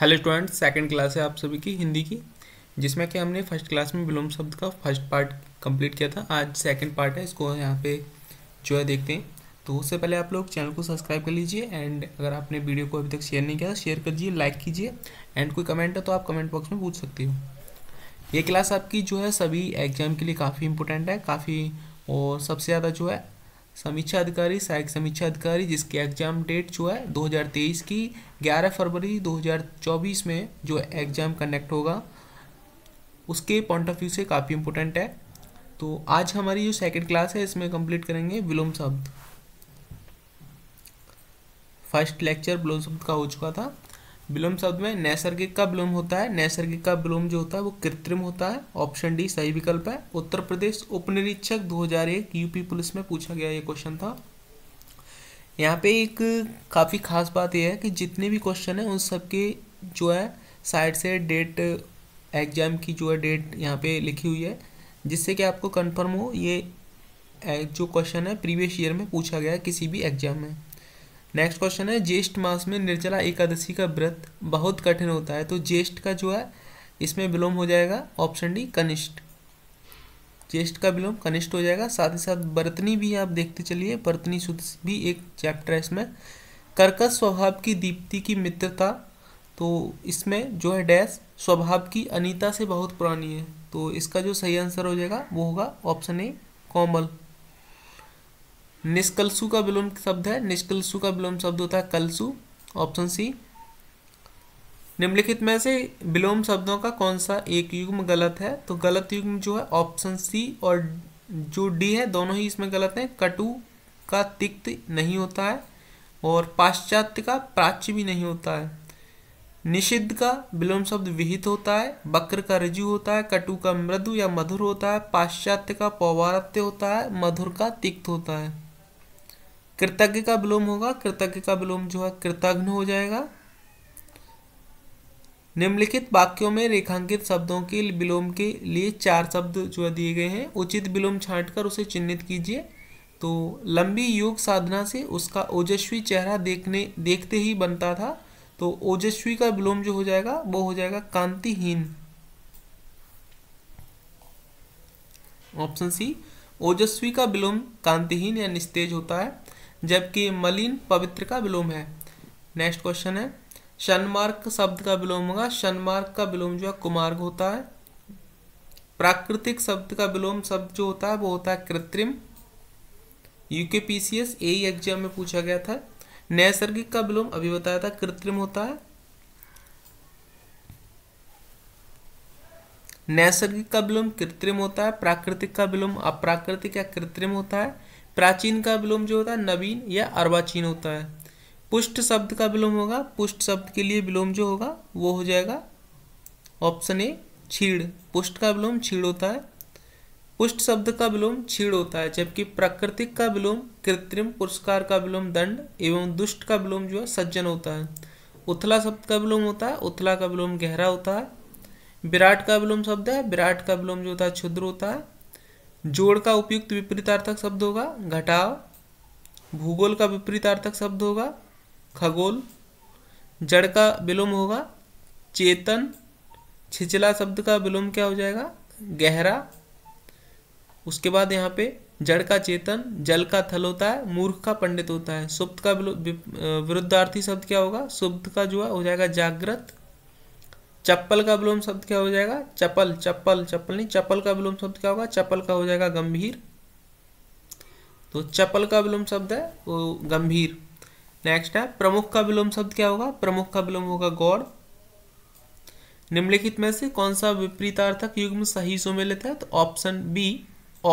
hello student second class है आप सभी की हिंदी की जिसमें कि हमने फर्स्ट क्लास में विलोम शब्द का फर्स्ट पार्ट कंप्लीट किया था आज सेकंड पार्ट है इसको यहाँ पे जो है देखते हैं तो उससे पहले आप लोग चैनल को सब्सक्राइब कर लीजिए एंड अगर आपने वीडियो को अभी तक शेयर नहीं किया तो शेयर दीजिए लाइक कीजिए एंड कोई कमेंट है तो आप कमेंट बॉक्स में पूछ सकते हो ये क्लास आपकी जो है सभी एग्जाम के लिए काफ़ी इंपॉर्टेंट है काफ़ी और सबसे ज़्यादा जो है समीक्षा अधिकारी सहायक समीक्षा अधिकारी जिसकी एग्जाम डेट जो है 2023 की 11 फरवरी 2024 में जो एग्जाम कनेक्ट होगा उसके पॉइंट ऑफ व्यू से काफ़ी इंपॉर्टेंट है तो आज हमारी जो सेकंड क्लास है इसमें कंप्लीट करेंगे विलोम शब्द फर्स्ट लेक्चर विलोम शब्द का हो चुका था विलोम शब्द में नैसर्गिक का विलोम होता है नैसर्गिक का विलोम जो होता है वो कृत्रिम होता है ऑप्शन डी सही विकल्प है उत्तर प्रदेश उप निरीक्षक दो यूपी पुलिस में पूछा गया ये क्वेश्चन था यहाँ पे एक काफ़ी खास बात यह है कि जितने भी क्वेश्चन हैं उन सबके जो है साइड से डेट एग्जाम की जो है डेट यहाँ पे लिखी हुई है जिससे कि आपको कन्फर्म हो ये जो क्वेश्चन है प्रीवियस ईयर में पूछा गया है किसी भी एग्जाम में नेक्स्ट क्वेश्चन है ज्येष्ठ मास में निर्जला एकादशी का व्रत बहुत कठिन होता है तो ज्येष्ठ का जो है इसमें विलोम हो जाएगा ऑप्शन डी कनिष्ठ ज्येष्ठ का विलोम कनिष्ठ हो जाएगा साथ ही साथ बर्तनी भी आप देखते चलिए बर्तनी शुद्ध भी एक चैप्टर है इसमें कर्कश स्वभाव की दीप्ति की मित्रता तो इसमें जो है डैश स्वभाव की अनिता से बहुत पुरानी है तो इसका जो सही आंसर हो जाएगा वो होगा ऑप्शन ए कोमल निष्कलसु का विलोम शब्द है निष्कलसु का विलोम शब्द होता है कलसु ऑप्शन सी निम्नलिखित में से विलोम शब्दों का कौन सा एक युग्म गलत है तो गलत युग्म जो है ऑप्शन सी और जो डी है दोनों ही इसमें गलत हैं कटु का तिक्त नहीं होता है और पाश्चात्य का प्राच्य भी नहीं होता है निषिद्ध का विलोम शब्द विहित होता है वक्र का रजु होता है कटु का मृदु या मधुर होता है पाश्चात्य का पौवारत्य होता है मधुर का तिक्त होता है कृतज्ञ का विलोम होगा कृतज्ञ का विलोम जो है कृतघ्न हो जाएगा निम्नलिखित वाक्यों में रेखांकित शब्दों के विलोम के लिए चार शब्द जो है दिए गए हैं उचित विलोम छांटकर उसे चिन्हित कीजिए तो लंबी योग साधना से उसका ओजस्वी चेहरा देखने देखते ही बनता था तो ओजस्वी का विलोम जो हो जाएगा वो हो जाएगा कांतिहीन ऑप्शन सी ओजस्वी का विलोम कांतिहीन या निस्तेज होता है जबकि मलिन पवित्र का विलोम है नेक्स्ट क्वेश्चन है शनमार्ग शब्द का विलोम होगा शनमार्ग का विलोम जो है कुमार्ग होता है प्राकृतिक शब्द का विलोम शब्द जो होता है वो होता है कृत्रिम यूके पीसीएस यही एग्जाम में पूछा गया था नैसर्गिक का विलोम अभी बताया था कृत्रिम होता है नैसर्गिक का विलोम कृत्रिम होता है प्राकृतिक का विलोम अप्राकृतिक या कृत्रिम होता है प्राचीन का विलोम जो होता है नवीन या अर्वाचीन होता है पुष्ट शब्द का विलोम होगा पुष्ट शब्द के लिए विलोम जो होगा वो हो जाएगा ऑप्शन ए छीड़ पुष्ट का विलोम छीड़ होता है पुष्ट शब्द का विलोम छीड़ होता है जबकि प्राकृतिक का विलोम कृत्रिम पुरस्कार का विलोम दंड एवं दुष्ट का विलोम जो है सज्जन होता है उथला शब्द का विलोम होता है उथला का विलोम गहरा होता है विराट का विलोम शब्द है विराट का विलोम जो होता है क्षुद्र होता है जोड़ का उपयुक्त विपरीतार्थक शब्द होगा घटाव भूगोल का विपरीतार्थक शब्द होगा खगोल जड़ का विलोम होगा चेतन छिचला शब्द का विलोम क्या हो जाएगा गहरा उसके बाद यहाँ पे जड़ का चेतन जल का थल होता है मूर्ख का पंडित होता है सुप्त का विरुद्धार्थी शब्द क्या होगा सुप्त का जो है हो जाएगा जागृत चप्पल का विलोम शब्द क्या हो जाएगा चप्पल चप्पल चप्पल नहीं चप्पल का विलोम शब्द क्या होगा चप्पल का हो जाएगा गंभीर तो चप्पल का विलोम शब्द है वो गंभीर नेक्स्ट है प्रमुख का विलोम शब्द क्या होगा प्रमुख का विलोम होगा गौड़ निम्नलिखित में से कौन सा विपरीतार्थक युग्म सही सुमेलित है तो ऑप्शन बी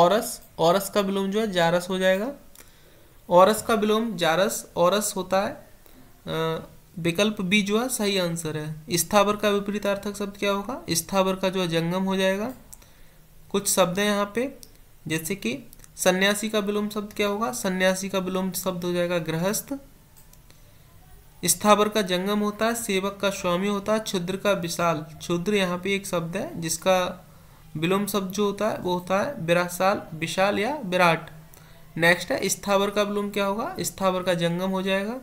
औरस औरस का विलोम जो है जारस हो जाएगा औरस का विलोम जारस औरस होता है विकल्प बी जो है सही आंसर है स्थावर का विपरीत विपरीतार्थक शब्द क्या होगा स्थावर का जो है जंगम हो जाएगा कुछ शब्द हैं यहाँ पे जैसे कि सन्यासी का विलोम शब्द क्या होगा सन्यासी का विलोम शब्द हो जाएगा गृहस्थ स्थावर का जंगम होता है सेवक का स्वामी होता है क्षुद्र का विशाल क्षुद्र यहाँ पे एक शब्द है जिसका विलोम शब्द जो होता है वो होता है विराशाल विशाल या विराट नेक्स्ट है स्थावर का विलोम क्या होगा स्थावर का जंगम हो जाएगा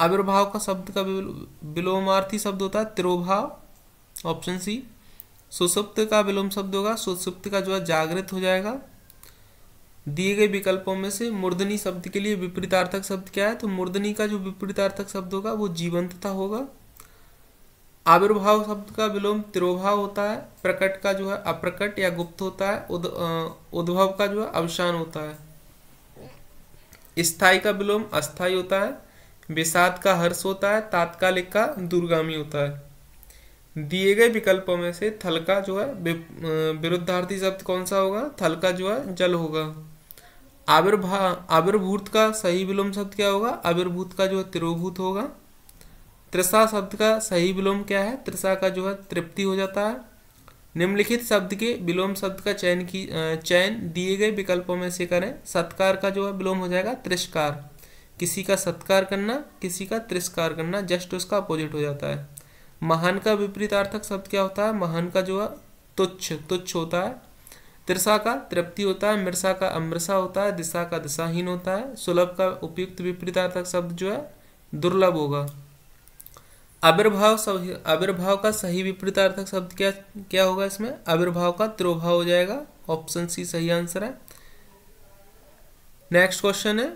आविर्भाव का शब्द का विलोमार्थी शब्द होता है तिरोभाव ऑप्शन सी सुसुप्त का विलोम शब्द होगा सुसुप्त का जो है जागृत हो जाएगा दिए गए विकल्पों में से मूर्धनी शब्द के लिए विपरीतार्थक शब्द क्या है तो मूर्धनी का जो विपरीतार्थक शब्द होगा वो जीवंतता होगा आविर्भाव शब्द का विलोम तिरोभाव होता है प्रकट का जो है अप्रकट या गुप्त होता है उद्भव का जो है अवसान होता है स्थाई का विलोम अस्थाई होता है विषाद का हर्ष होता है तात्कालिक का दुर्गामी होता है दिए गए विकल्पों में से थल का जो है विरुद्धार्थी शब्द कौन सा होगा थल का जो है जल होगा आविर्भा आविर्भूत का सही विलोम शब्द क्या होगा आविर्भूत का जो है तिरुभूत होगा त्रिषा शब्द का सही विलोम क्या है त्रिषा का जो है तृप्ति हो जाता है निम्नलिखित शब्द के विलोम शब्द का चयन की चयन दिए गए विकल्पों में से करें सत्कार का जो है विलोम हो जाएगा त्रिष्कार किसी का सत्कार करना किसी का तिरस्कार करना जस्ट उसका अपोजिट हो जाता है महान का विपरीतार्थक शब्द क्या होता है महान का जो है तुच्छ तुच्छ होता है तिरसा का तृप्ति होता है मिर्सा का अमृसा होता है दिशा का दिशाहीन होता है सुलभ का उपयुक्त विपरीतार्थक शब्द जो है दुर्लभ होगा आविर्भाव आविर्भाव का सही विपरीतार्थक शब्द क्या क्या होगा इसमें आविर्भाव का त्रोभाव हो जाएगा ऑप्शन सी सही आंसर है नेक्स्ट क्वेश्चन है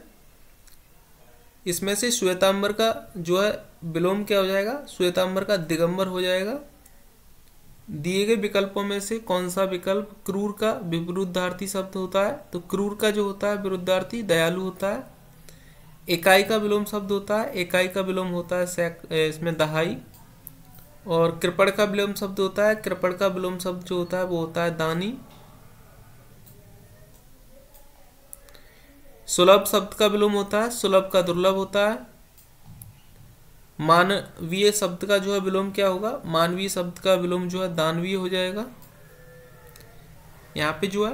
इसमें से श्वेतांबर का जो है विलोम क्या हो जाएगा श्वेतांबर का दिगंबर हो जाएगा दिए गए विकल्पों में से कौन सा विकल्प क्रूर का विरुद्धार्थी शब्द होता है तो क्रूर का जो होता है विरुद्धार्थी दयालु होता है इकाई का विलोम शब्द होता है इकाई का विलोम होता है इसमें दहाई और कृपण का विलोम शब्द होता है कृपण का विलोम शब्द जो होता है वो होता है दानी सुलभ शब्द का विलोम होता है सुलभ का दुर्लभ होता है मानवीय शब्द का जो है विलोम क्या होगा मानवीय शब्द का विलोम जो है दानवीय हो जाएगा यहाँ पे जो है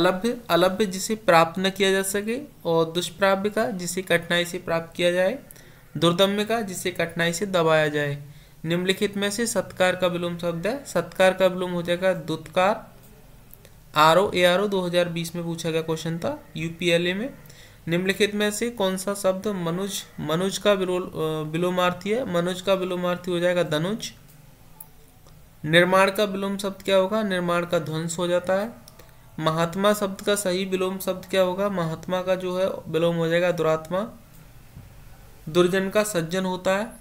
अलभ्य अलभ्य जिसे प्राप्त न किया जा सके और दुष्प्राप्य का जिसे कठिनाई से प्राप्त किया जाए दुर्दम्य का जिसे कठिनाई से दबाया जाए निम्नलिखित में से सत्कार का विलोम शब्द है सत्कार का विलोम हो जाएगा दुत्कार R O A R O दो में पूछा गया क्वेश्चन था यूपीएलए में निम्नलिखित में से कौन सा शब्द मनुज मनुज का विलोमार्थी है मनुज का विलोमार्थी हो जाएगा धनुज निर्माण का विलोम शब्द क्या होगा निर्माण का ध्वंस हो जाता है महात्मा शब्द का सही विलोम शब्द क्या होगा महात्मा का जो है विलोम हो जाएगा दुरात्मा दुर्जन का सज्जन होता है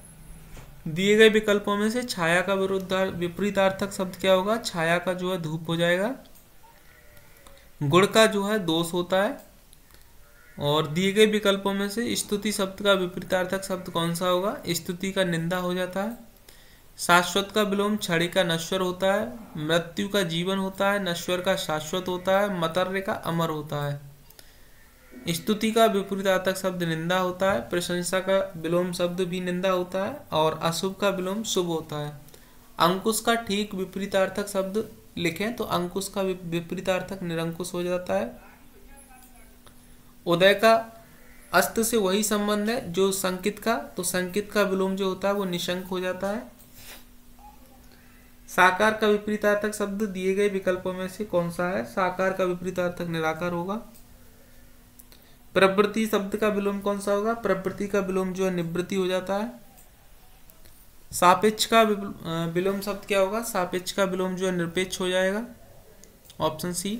दिए गए विकल्पों में से छाया का विरुद्ध विपरीतार्थक शब्द क्या होगा छाया का जो है धूप हो जाएगा गुड़ का जो है दोष होता है और दिए गए विकल्पों में से स्तुति शब्द का विपरीतार्थक शब्द कौन सा होगा स्तुति का निंदा हो जाता है शाश्वत का विलोम छड़ी का नश्वर होता है मृत्यु का जीवन होता है नश्वर का शाश्वत होता है मतर्य का अमर होता है स्तुति का विपरीतार्थक शब्द निंदा होता है प्रशंसा का विलोम शब्द भी निंदा होता है और अशुभ का विलोम शुभ होता है अंकुश का ठीक विपरीतार्थक शब्द लिखें तो अंकुश का विपरीतार्थक निरंकुश हो जाता है उदय का अस्त से वही संबंध है जो संकित का तो संकित का विलोम जो होता है वो निशंक हो जाता है साकार का विपरीतार्थक शब्द दिए गए विकल्पों में से कौन सा है साकार का विपरीतार्थक निराकार होगा प्रवृत्ति शब्द का विलोम कौन सा होगा प्रवृत्ति का विलोम जो है निवृत्ति हो जाता है सापेक्ष का विलोम शब्द क्या होगा सापेक्ष का विलोम जो है निरपेक्ष हो जाएगा ऑप्शन सी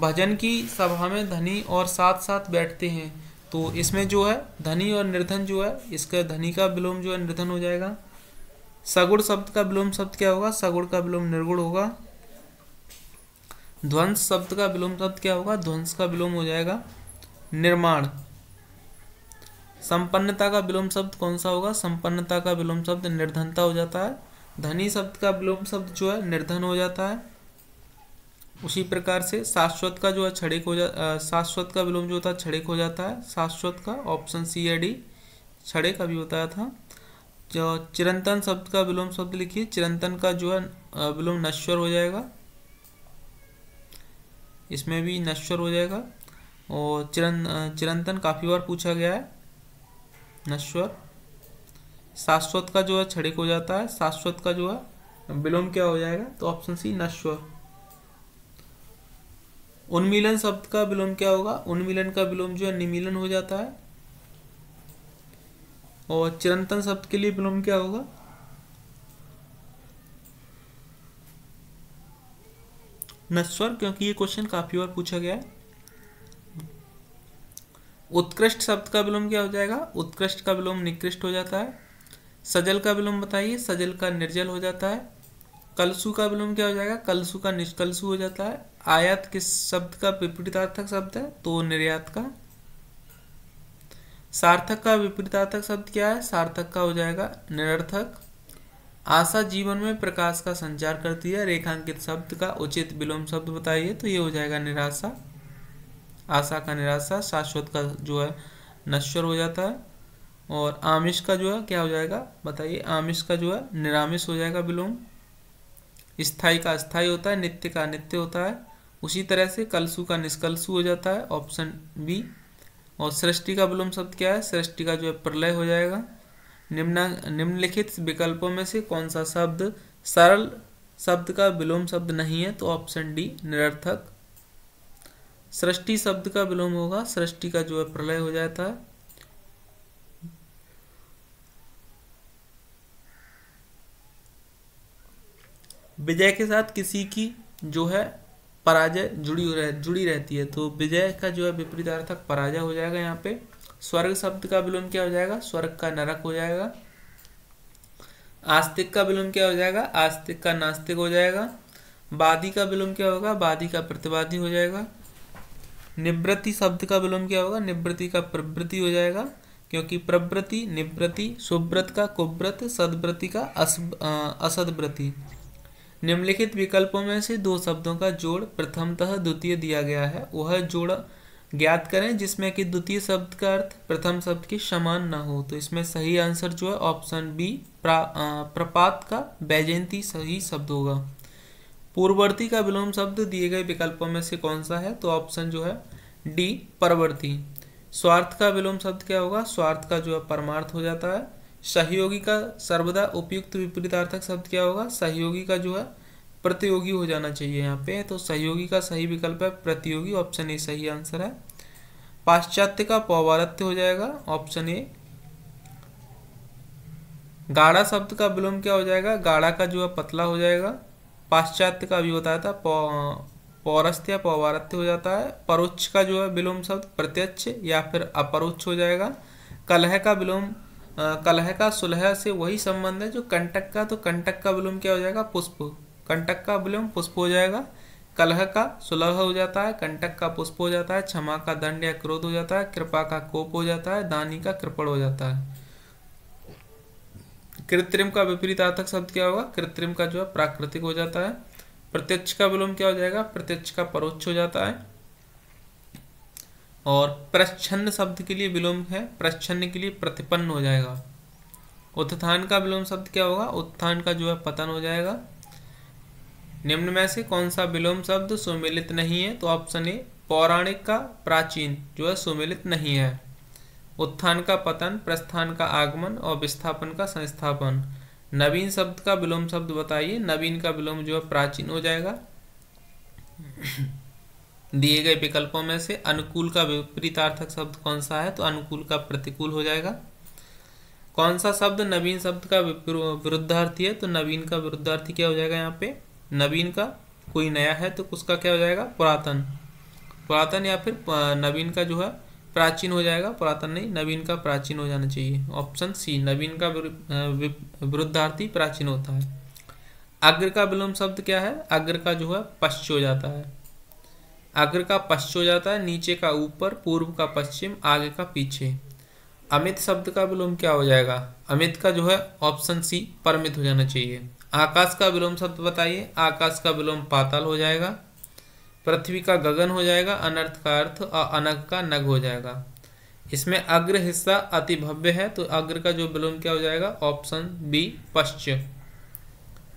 भजन की सभा में धनी और साथ साथ बैठते हैं तो इसमें जो है धनी और निर्धन जो है इसका धनी का विलोम जो है निर्धन हो जाएगा सगुण शब्द का विलोम शब्द क्या होगा सगुण का विलोम निर्गुण होगा ध्वंस शब्द का विलोम शब्द क्या होगा ध्वंस का विलोम हो जाएगा निर्माण संपन्नता का विलोम शब्द कौन सा होगा संपन्नता का विलोम शब्द निर्धनता हो जाता है धनी शब्द का विलोम शब्द जो है निर्धन हो जाता है उसी प्रकार से शाश्वत का जो है क्षणिक हो जा शाश्वत का विलोम जो होता है क्षणिक हो जाता है शाश्वत का ऑप्शन सी या डी क्षणिक अभी बताया था जो चिरंतन शब्द का विलोम शब्द लिखिए चिरंतन का जो है विलोम नश्वर हो जाएगा इसमें भी नश्वर हो जाएगा और चिरं चिरंतन काफ़ी बार पूछा गया है नश्वर शाश्वत का जो है क्षणिक हो जाता है शाश्वत का जो है विलोम क्या हो जाएगा तो ऑप्शन सी नश्वर उन्मिलन शब्द का विलोम क्या होगा उन्मिलन का विलोम जो है निमिलन हो जाता है और चिरंतन शब्द के लिए विलोम क्या होगा नश्वर क्योंकि ये क्वेश्चन काफी बार पूछा गया है उत्कृष्ट शब्द का विलोम क्या हो जाएगा उत्कृष्ट का विलोम निकृष्ट हो जाता है सजल का विलोम बताइए सजल का निर्जल हो जाता है कलसु का विलोम क्या हो जाएगा कलसु का निष्कलसु हो जाता है आयात किस शब्द का विपरीतार्थक शब्द है तो निर्यात का सार्थक का विपरीतार्थक शब्द क्या है सार्थक का हो जाएगा निरर्थक आशा जीवन में प्रकाश का संचार करती है रेखांकित शब्द का उचित विलोम शब्द बताइए तो ये हो जाएगा निराशा आशा का निराशा शाश्वत का जो है नश्वर हो जाता है और आमिष का जो है क्या हो जाएगा बताइए आमिष का जो है निरामिष हो जाएगा विलोम स्थाई का स्थाई होता है नित्य का नित्य होता है उसी तरह से कलसु का निष्कलसु हो जाता है ऑप्शन बी और सृष्टि का विलोम शब्द क्या है सृष्टि का जो है प्रलय हो जाएगा निम्न निम्नलिखित विकल्पों में से कौन सा शब्द सरल शब्द का विलोम शब्द नहीं है तो ऑप्शन डी निरर्थक सृष्टि शब्द का विलोम होगा सृष्टि का जो है प्रलय हो जाता है विजय के साथ किसी की जो है पराजय जुड़ी रह, जुड़ी रहती है तो विजय का जो है विपरीत अर्थक पराजय हो जाएगा यहाँ पे स्वर्ग शब्द का विलोम क्या हो जाएगा स्वर्ग का नरक हो जाएगा आस्तिक का विलोम क्या हो जाएगा आस्तिक का नास्तिक हो जाएगा वादी का विलोम क्या होगा वादी का प्रतिवादी हो जाएगा निवृत्ति शब्द का विलोम क्या होगा निवृत्ति का प्रवृत्ति हो जाएगा क्योंकि प्रवृत्ति निवृत्ति सुव्रत का कुव्रत सदव्रति का असद्रति निम्नलिखित विकल्पों में से दो शब्दों का जोड़ प्रथमतः द्वितीय दिया गया है वह जोड़ ज्ञात करें जिसमें कि द्वितीय शब्द का अर्थ प्रथम शब्द के समान न हो तो इसमें सही आंसर जो है ऑप्शन बी प्रपात का बैजयंती सही शब्द होगा पूर्ववर्ती का विलोम शब्द दिए गए विकल्पों में से कौन सा है तो ऑप्शन जो है डी परवर्ती स्वार्थ का विलोम शब्द क्या होगा स्वार्थ का जो है परमार्थ हो जाता है सहयोगी का सर्वदा उपयुक्त विपरीतार्थक शब्द क्या होगा सहयोगी का जो है प्रतियोगी हो जाना चाहिए यहाँ पे तो सहयोगी का सही विकल्प है प्रतियोगी ऑप्शन ए सही आंसर है पाश्चात्य का पौवारत्य हो जाएगा ऑप्शन ए गाढ़ा शब्द का विलोम क्या हो जाएगा गाढ़ा का जो है पतला हो जाएगा पाश्चात्य का भी होता था पौरस्त या पौवारत्य हो जाता है परोक्ष का जो है विलोम शब्द प्रत्यक्ष या फिर अपरोक्ष हो जाएगा कलह का विलोम कलह का सुलह से वही संबंध है जो कंटक का तो कंटक का विलोम क्या हो जाएगा पुष्प कंटक का विलोम पुष्प हो जाएगा कलह का सुलह हो जाता है कंटक का पुष्प हो जाता है क्षमा का दंड या क्रोध हो जाता है कृपा का कोप हो जाता है दानी का कृपण हो जाता है कृत्रिम का विपरीत आतक शब्द क्या होगा कृत्रिम का जो है प्राकृतिक हो जाता है प्रत्यक्ष का विलोम क्या हो जाएगा प्रत्यक्ष का परोक्ष हो जाता है और प्रच्छन्न शब्द के लिए विलोम है प्रच्छन्न के लिए प्रतिपन्न हो जाएगा उत्थान का विलोम शब्द क्या होगा उत्थान का जो है पतन हो जाएगा निम्न में से कौन सा विलोम शब्द सुमिलित नहीं है तो ऑप्शन ए पौराणिक का प्राचीन जो है सुमिलित नहीं है उत्थान का पतन प्रस्थान का आगमन और विस्थापन का संस्थापन नवीन शब्द का विलोम शब्द बताइए नवीन का विलोम जो है प्राचीन हो जाएगा दिए गए विकल्पों में से अनुकूल का विपरीतार्थक शब्द कौन सा है तो अनुकूल का प्रतिकूल हो जाएगा कौन सा शब्द नवीन शब्द का विरुद्धार्थी है तो नवीन का विरुद्धार्थी क्या हो जाएगा यहाँ पे नवीन का कोई नया है तो उसका क्या हो जाएगा पुरातन पुरातन या फिर नवीन का जो है प्राचीन हो जाएगा पुरातन नहीं नवीन का प्राचीन हो जाना चाहिए ऑप्शन सी नवीन का विरुद्धार्थी प्राचीन होता है अग्र का विलोम शब्द क्या है अग्र का जो है पश्च हो जाता है अग्र का पश्च हो जाता है नीचे का ऊपर पूर्व का पश्चिम आगे का पीछे अमित शब्द का विलोम क्या हो जाएगा अमित का जो है ऑप्शन सी परमित हो जाना चाहिए आकाश का विलोम शब्द बताइए आकाश का विलोम पाताल हो जाएगा पृथ्वी का गगन हो जाएगा अनर्थ का अर्थ और अनग का नग हो जाएगा इसमें अग्र हिस्सा अति भव्य है तो अग्र का जो विलोम क्या हो जाएगा ऑप्शन बी पश्चिम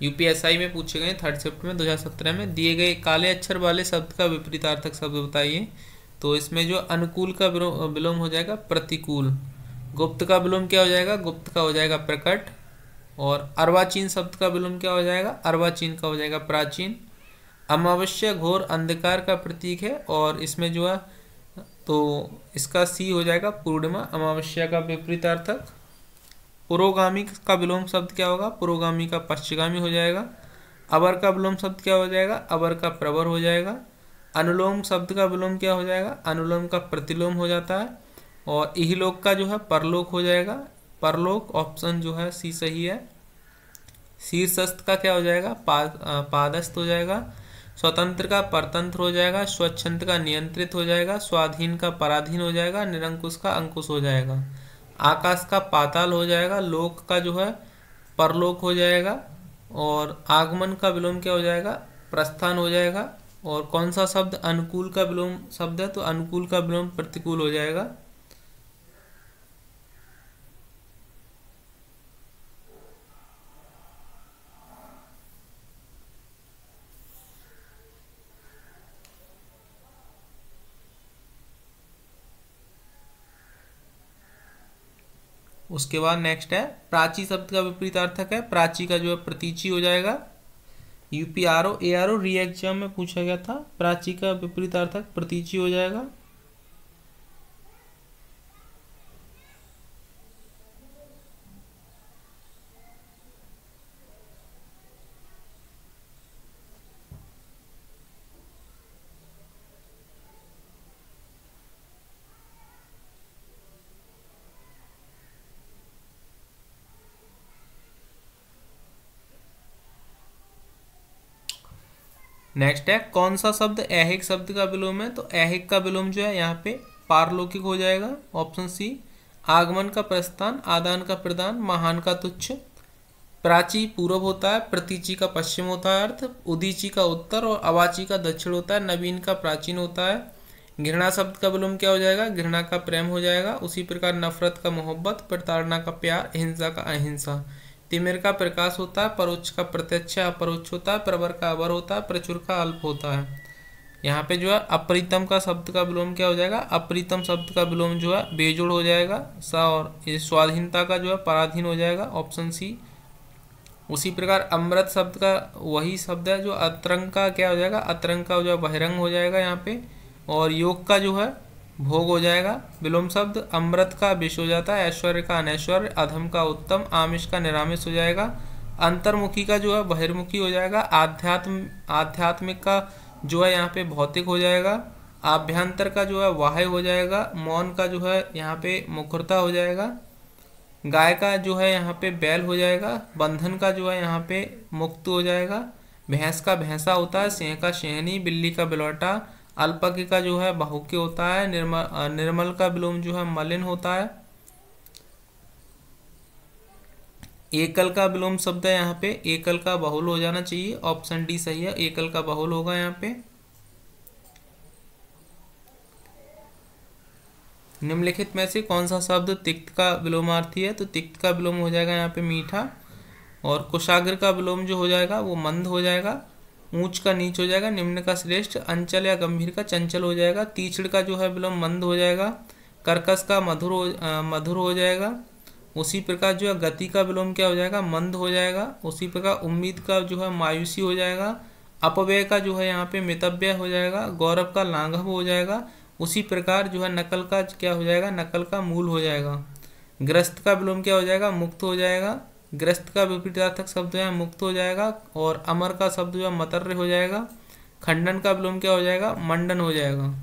यूपीएसआई में पूछे गए थर्ड शिफ्ट में 2017 में दिए गए काले अक्षर वाले शब्द का विपरीतार्थक शब्द बताइए तो इसमें जो अनुकूल का विलोम हो जाएगा प्रतिकूल गुप्त का विलोम क्या हो जाएगा गुप्त का हो जाएगा प्रकट और अर्वाचीन शब्द का विलोम क्या हो जाएगा अर्वाचीन का हो जाएगा प्राचीन अमावश्य घोर अंधकार का प्रतीक है और इसमें जो है तो इसका सी हो जाएगा पूर्णिमा अमावस्या का विपरीतार्थक पुरोगामी का विलोम शब्द क्या होगा पुरोगामी का पश्चिगामी हो जाएगा अबर का विलोम शब्द क्या हो जाएगा अबर का प्रवर हो जाएगा अनुलोम शब्द का विलोम क्या हो जाएगा अनुलोम का प्रतिलोम हो जाता है और इहलोक का जो है परलोक हो जाएगा परलोक ऑप्शन जो है सी सही है शीर्षस्थ का क्या हो जाएगा पाद पादस्थ हो जाएगा स्वतंत्र का परतंत्र हो जाएगा स्वच्छंद का नियंत्रित हो जाएगा स्वाधीन का पराधीन हो जाएगा निरंकुश का अंकुश हो जाएगा आकाश का पाताल हो जाएगा लोक का जो है परलोक हो जाएगा और आगमन का विलोम क्या हो जाएगा प्रस्थान हो जाएगा और कौन सा शब्द अनुकूल का विलोम शब्द है तो अनुकूल का विलोम प्रतिकूल हो जाएगा उसके बाद नेक्स्ट है प्राची शब्द का विपरीत अर्थक है प्राची का जो है प्रतीची हो जाएगा यूपीआरओ ए आर ओ री एग्जाम में पूछा गया था प्राची का विपरीत अर्थक प्रतीची हो जाएगा नेक्स्ट है कौन सा शब्द ऐहिक शब्द का विलोम है तो ऐहिक का विलोम जो है यहाँ पे पारलौकिक हो जाएगा ऑप्शन सी आगमन का प्रस्थान आदान का प्रदान महान का तुच्छ प्राची पूर्व होता है प्रतीची का पश्चिम होता है अर्थ उदीची का उत्तर और अवाची का दक्षिण होता है नवीन का प्राचीन होता है घृणा शब्द का विलोम क्या हो जाएगा घृणा का प्रेम हो जाएगा उसी प्रकार नफरत का मोहब्बत प्रताड़ना का प्यार हिंसा का अहिंसा तिमिर का प्रकाश होता है परोक्ष का प्रत्यक्ष अपरोक्ष होता है प्रवर का अवर होता है प्रचुर का अल्प होता है यहाँ पे जो है अप्रीतम का शब्द का विलोम क्या हो जाएगा अप्रीतम शब्द का विलोम जो है बेजोड़ हो जाएगा सा और स्वाधीनता का जो है पराधीन हो जाएगा ऑप्शन सी उसी प्रकार अमृत शब्द का वही शब्द है जो अतरंग का क्या हो जाएगा अतरंग का जो है बहिरंग हो जाएगा यहाँ पे और योग का जो है भोग हो जाएगा विलोम शब्द अमृत का विष हो जाता है ऐश्वर्य का अनैश्वर्य अधम का उत्तम आमिष का निरामिष हो जाएगा अंतर्मुखी का जो है बहिर्मुखी हो जाएगा आध्यात्म आध्यात्मिक का जो है यहाँ पे भौतिक हो जाएगा आभ्यंतर का जो है वाह्य हो जाएगा मौन का जो है यहाँ पे मुखरता हो जाएगा गाय का जो है यहाँ पे बैल हो जाएगा बंधन का जो है यहाँ पे मुक्त हो जाएगा भैंस का भैंसा होता है सिंह का सिंहनी बिल्ली का बिलौटा अल्पकी का जो है बहुक्य होता है निर्मल निर्मल का विलोम जो है मलिन होता है एकल का विलोम शब्द है यहाँ पे एकल का बहुल हो जाना चाहिए ऑप्शन डी सही है एकल का बहुल होगा यहाँ पे निम्नलिखित में से कौन सा शब्द तिक्त का विलोमार्थी है तो तिक्त का विलोम हो जाएगा यहाँ पे मीठा और कुशाग्र का विलोम जो हो जाएगा वो मंद हो जाएगा ऊंच का नीच हो जाएगा निम्न का श्रेष्ठ अंचल या गंभीर का चंचल हो जाएगा तीक्षण का जो है विलोम मंद हो जाएगा कर्कश का मधुर हो मधुर हो जाएगा उसी प्रकार जो है गति का विलोम क्या हो जाएगा मंद हो जाएगा उसी प्रकार उम्मीद का जो है मायूसी हो जाएगा अपव्यय का जो है यहाँ पे मितव्य हो जाएगा गौरव का लाघव हो जाएगा उसी प्रकार जो है नकल का क्या हो जाएगा नकल का मूल हो जाएगा ग्रस्त का विलोम क्या हो जाएगा मुक्त हो जाएगा ग्रस्त का विपरीतार्थक शब्द जो है मुक्त हो जाएगा और अमर का शब्द जो है मतर्र हो जाएगा खंडन का विलोम क्या हो जाएगा मंडन हो जाएगा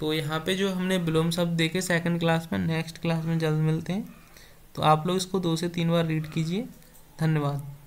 तो यहाँ पे जो हमने विलोम शब्द देखे सेकंड क्लास में नेक्स्ट क्लास में जल्द मिलते हैं तो आप लोग इसको दो से तीन बार रीड कीजिए धन्यवाद